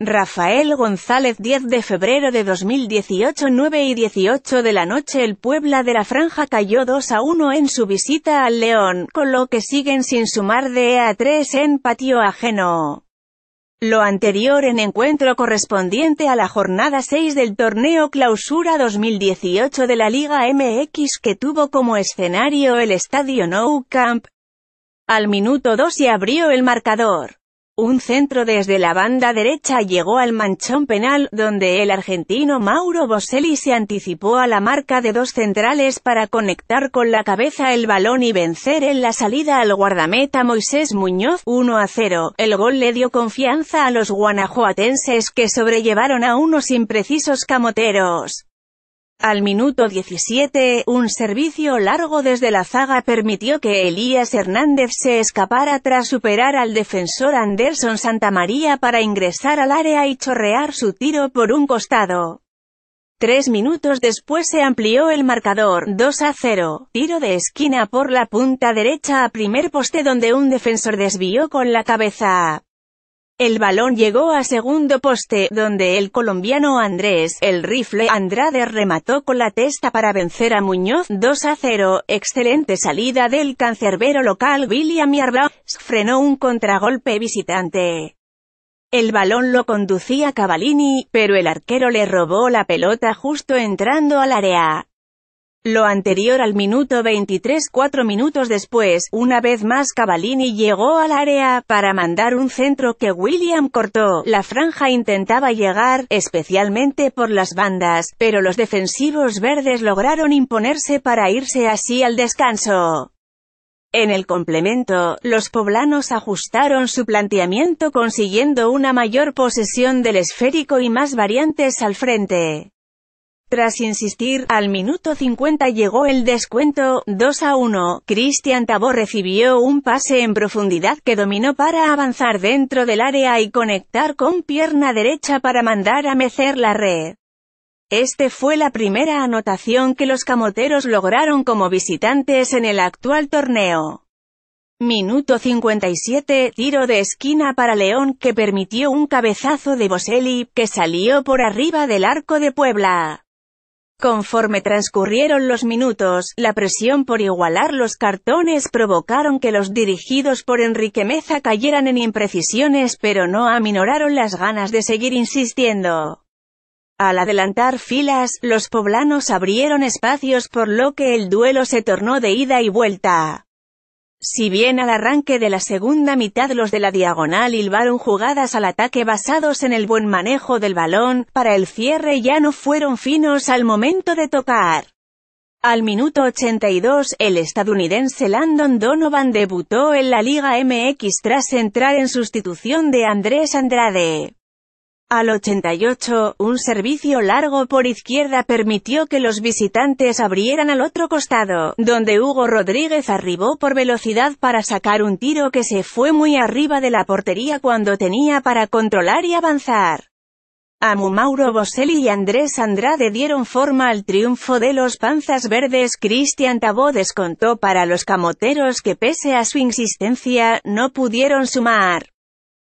Rafael González 10 de febrero de 2018 9 y 18 de la noche El Puebla de la Franja cayó 2 a 1 en su visita al León, con lo que siguen sin sumar de a 3 en patio ajeno. Lo anterior en encuentro correspondiente a la jornada 6 del torneo Clausura 2018 de la Liga MX que tuvo como escenario el estadio Nou Camp. Al minuto 2 se abrió el marcador. Un centro desde la banda derecha llegó al manchón penal, donde el argentino Mauro Boselli se anticipó a la marca de dos centrales para conectar con la cabeza el balón y vencer en la salida al guardameta Moisés Muñoz, 1 a 0. El gol le dio confianza a los guanajuatenses que sobrellevaron a unos imprecisos camoteros. Al minuto 17, un servicio largo desde la zaga permitió que Elías Hernández se escapara tras superar al defensor Anderson Santamaría para ingresar al área y chorrear su tiro por un costado. Tres minutos después se amplió el marcador, 2 a 0, tiro de esquina por la punta derecha a primer poste donde un defensor desvió con la cabeza. El balón llegó a segundo poste, donde el colombiano Andrés, el rifle Andrade remató con la testa para vencer a Muñoz 2 a 0. Excelente salida del cancerbero local William Yarbrough frenó un contragolpe visitante. El balón lo conducía Cavalini, pero el arquero le robó la pelota justo entrando al área. Lo anterior al minuto 23 cuatro minutos después, una vez más Cavallini llegó al área, para mandar un centro que William cortó. La franja intentaba llegar, especialmente por las bandas, pero los defensivos verdes lograron imponerse para irse así al descanso. En el complemento, los poblanos ajustaron su planteamiento consiguiendo una mayor posesión del esférico y más variantes al frente. Tras insistir, al minuto 50 llegó el descuento, 2 a 1, Cristian Tabó recibió un pase en profundidad que dominó para avanzar dentro del área y conectar con pierna derecha para mandar a mecer la red. Este fue la primera anotación que los camoteros lograron como visitantes en el actual torneo. Minuto 57, tiro de esquina para León que permitió un cabezazo de Boselli, que salió por arriba del arco de Puebla. Conforme transcurrieron los minutos, la presión por igualar los cartones provocaron que los dirigidos por Enrique Meza cayeran en imprecisiones pero no aminoraron las ganas de seguir insistiendo. Al adelantar filas, los poblanos abrieron espacios por lo que el duelo se tornó de ida y vuelta. Si bien al arranque de la segunda mitad los de la diagonal hilvaron jugadas al ataque basados en el buen manejo del balón, para el cierre ya no fueron finos al momento de tocar. Al minuto 82, el estadounidense Landon Donovan debutó en la Liga MX tras entrar en sustitución de Andrés Andrade. Al 88, un servicio largo por izquierda permitió que los visitantes abrieran al otro costado, donde Hugo Rodríguez arribó por velocidad para sacar un tiro que se fue muy arriba de la portería cuando tenía para controlar y avanzar. Amu Mauro Boselli y Andrés Andrade dieron forma al triunfo de los Panzas Verdes. Cristian Tabó descontó para los camoteros que pese a su insistencia, no pudieron sumar.